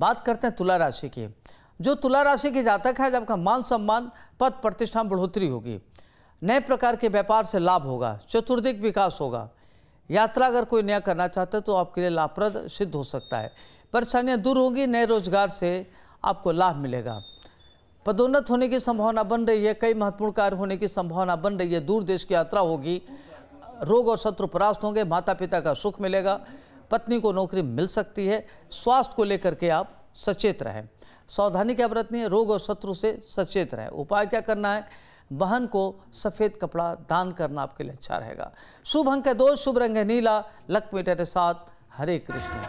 बात करते हैं तुला राशि की जो तुला राशि के जातक है आपका मान सम्मान पद प्रतिष्ठा बढ़ोतरी होगी नए प्रकार के व्यापार से लाभ होगा चतुर्दिक विकास होगा यात्रा अगर कोई नया करना चाहता है तो आपके लिए लाभप्रद सिद्ध हो सकता है परेशानियां दूर होंगी नए रोजगार से आपको लाभ मिलेगा पदोन्नत होने की संभावना बन रही है कई महत्वपूर्ण कार्य होने की संभावना बन रही है दूर देश की यात्रा होगी रोग और शत्रु परास्त होंगे माता पिता का सुख मिलेगा पत्नी को नौकरी मिल सकती है स्वास्थ्य को लेकर के आप सचेत रहें सावधानी क्या बरतनी है रोग और शत्रु से सचेत रहें उपाय क्या करना है बहन को सफ़ेद कपड़ा दान करना आपके लिए अच्छा रहेगा शुभ अंक है दो शुभ रंग है नीला लक्ष्मी तेरे साथ हरे कृष्ण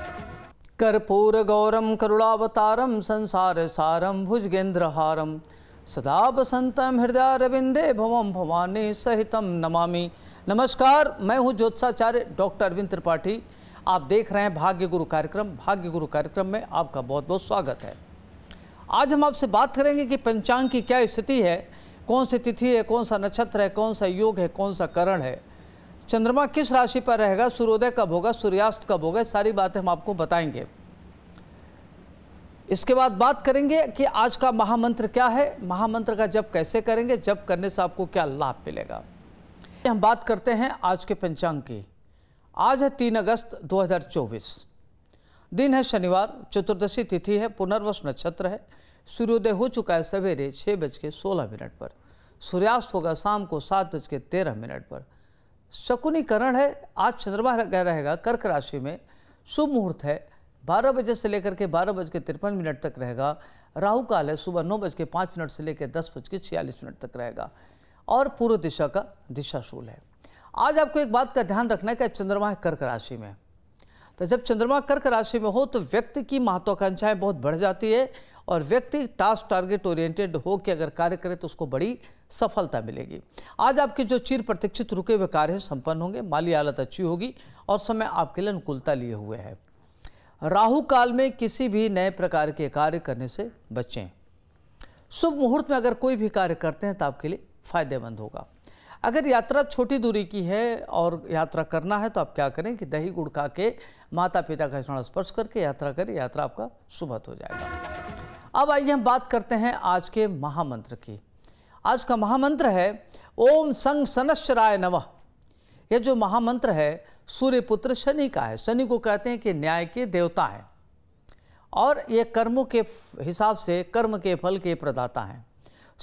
कर्पूर गौरम करुणावतारम संसार सारम हारम सदा बसंतम हृदय रविंदे भवम भवानी सहितम नमामि नमस्कार मैं हूँ ज्योत्साचार्य डॉक्टर अरविंद त्रिपाठी आप देख रहे हैं भाग्य गुरु कार्यक्रम भाग्य गुरु कार्यक्रम में आपका बहुत बहुत स्वागत है आज हम आपसे बात करेंगे कि पंचांग की क्या स्थिति है कौन सी तिथि है कौन सा नक्षत्र है कौन सा योग है कौन सा करण है चंद्रमा किस राशि पर रहेगा सूर्योदय कब होगा सूर्यास्त कब होगा सारी बातें हम आपको बताएंगे इसके बाद बात करेंगे कि आज का महामंत्र क्या है महामंत्र का जब कैसे करेंगे जब करने से आपको क्या लाभ मिलेगा हम बात करते हैं आज के पंचांग की आज है तीन अगस्त 2024 दिन है शनिवार चतुर्दशी तिथि है पुनर्वश नक्षत्र है सूर्योदय हो चुका है सवेरे छः बज के सोलह मिनट पर सूर्यास्त होगा शाम को सात बज के तेरह मिनट पर शकुनीकरण है आज चंद्रमा गह रहेगा कर्क राशि में शुभ मुहूर्त है बारह बजे से लेकर के बारह बज के तिरपन मिनट तक रहेगा राहु काल है सुबह नौ बज के पाँच मिनट से लेकर दस बज के छियालीस मिनट तक रहेगा और पूर्व दिशा का दिशाशूल है आज आपको एक बात का ध्यान रखना है कि चंद्रमा है कर्क राशि में तो जब चंद्रमा कर्क राशि में हो तो व्यक्ति की महत्वाकांक्षाएं बहुत बढ़ जाती है और व्यक्ति टास्क टारगेट ओरिएंटेड हो के अगर कार्य करे तो उसको बड़ी सफलता मिलेगी आज आपके जो चिर प्रतीक्षित रुके हुए कार्य संपन्न होंगे माली हालत अच्छी होगी और समय आपके लिए अनुकूलता लिए हुए है राहु काल में किसी भी नए प्रकार के कार्य करने से बचें शुभ मुहूर्त में अगर कोई भी कार्य करते हैं तो आपके लिए फायदेमंद होगा अगर यात्रा छोटी दूरी की है और यात्रा करना है तो आप क्या करें कि दही गुड़ खा के माता पिता का स्मरण स्पर्श करके यात्रा करें यात्रा आपका सुबह हो जाएगा अब आइए हम बात करते हैं आज के महामंत्र की आज का महामंत्र है ओम संग सनश्चराय नमः यह जो महामंत्र है सूर्यपुत्र शनि का है शनि को कहते हैं कि न्याय के देवता हैं और ये कर्मों के हिसाब से कर्म के फल के प्रदाता हैं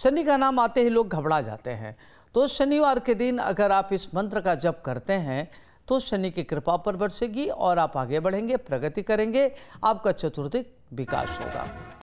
शनि का नाम आते ही लोग घबरा जाते हैं तो शनिवार के दिन अगर आप इस मंत्र का जप करते हैं तो शनि की कृपा पर बरसेगी और आप आगे बढ़ेंगे प्रगति करेंगे आपका चतुर्थिक विकास होगा